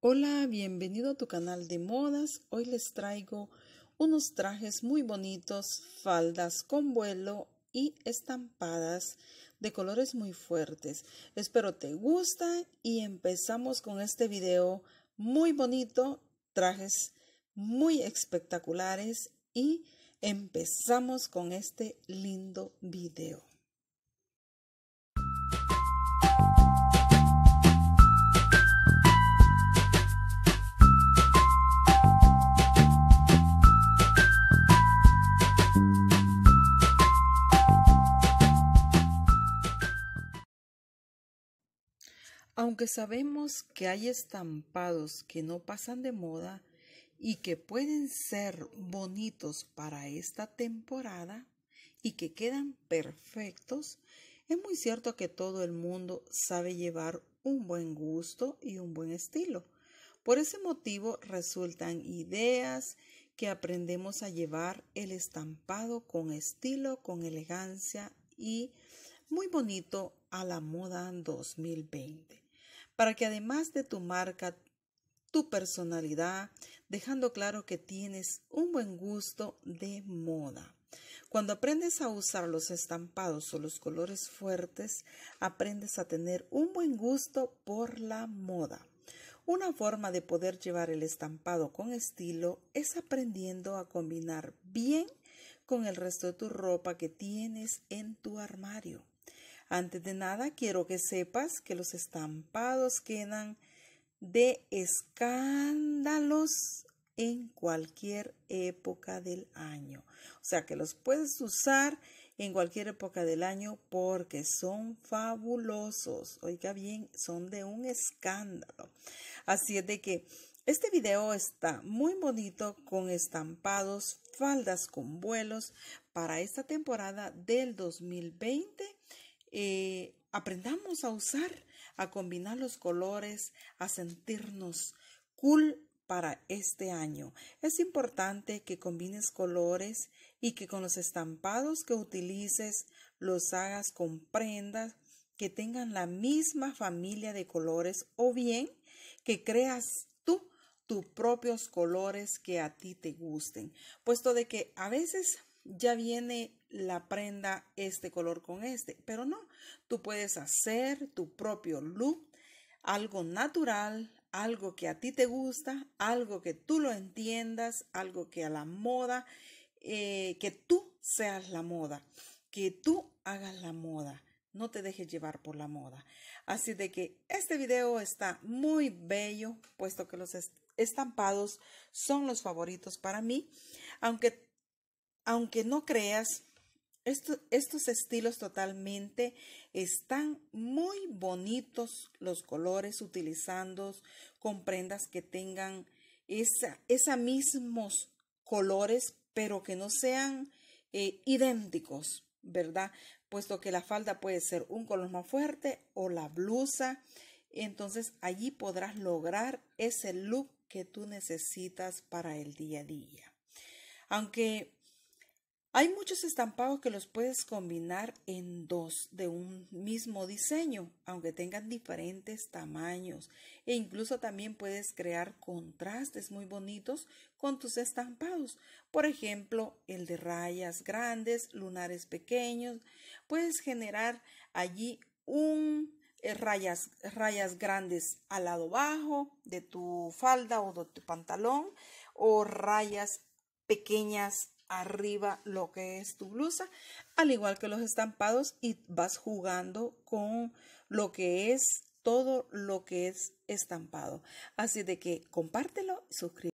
Hola, bienvenido a tu canal de modas. Hoy les traigo unos trajes muy bonitos, faldas con vuelo y estampadas de colores muy fuertes. Espero te gusta y empezamos con este video muy bonito, trajes muy espectaculares y empezamos con este lindo video. Aunque sabemos que hay estampados que no pasan de moda y que pueden ser bonitos para esta temporada y que quedan perfectos, es muy cierto que todo el mundo sabe llevar un buen gusto y un buen estilo. Por ese motivo resultan ideas que aprendemos a llevar el estampado con estilo, con elegancia y muy bonito a la moda 2020 para que además de tu marca, tu personalidad, dejando claro que tienes un buen gusto de moda. Cuando aprendes a usar los estampados o los colores fuertes, aprendes a tener un buen gusto por la moda. Una forma de poder llevar el estampado con estilo es aprendiendo a combinar bien con el resto de tu ropa que tienes en tu armario. Antes de nada, quiero que sepas que los estampados quedan de escándalos en cualquier época del año. O sea que los puedes usar en cualquier época del año porque son fabulosos. Oiga bien, son de un escándalo. Así es de que este video está muy bonito con estampados, faldas con vuelos para esta temporada del 2020 eh, aprendamos a usar, a combinar los colores, a sentirnos cool para este año. Es importante que combines colores y que con los estampados que utilices los hagas con prendas que tengan la misma familia de colores o bien que creas tú tus propios colores que a ti te gusten, puesto de que a veces ya viene la prenda este color con este, pero no, tú puedes hacer tu propio look, algo natural, algo que a ti te gusta, algo que tú lo entiendas, algo que a la moda, eh, que tú seas la moda, que tú hagas la moda. No te dejes llevar por la moda. Así de que este video está muy bello, puesto que los estampados son los favoritos para mí, aunque aunque no creas, estos estilos totalmente están muy bonitos los colores utilizando con prendas que tengan esa, mismos colores, pero que no sean eh, idénticos, ¿verdad? Puesto que la falda puede ser un color más fuerte o la blusa. Entonces allí podrás lograr ese look que tú necesitas para el día a día. Aunque hay muchos estampados que los puedes combinar en dos de un mismo diseño, aunque tengan diferentes tamaños. E incluso también puedes crear contrastes muy bonitos con tus estampados. Por ejemplo, el de rayas grandes, lunares pequeños. Puedes generar allí un eh, rayas, rayas grandes al lado bajo de tu falda o de tu pantalón o rayas pequeñas arriba lo que es tu blusa, al igual que los estampados y vas jugando con lo que es todo lo que es estampado. Así de que compártelo y suscríbete.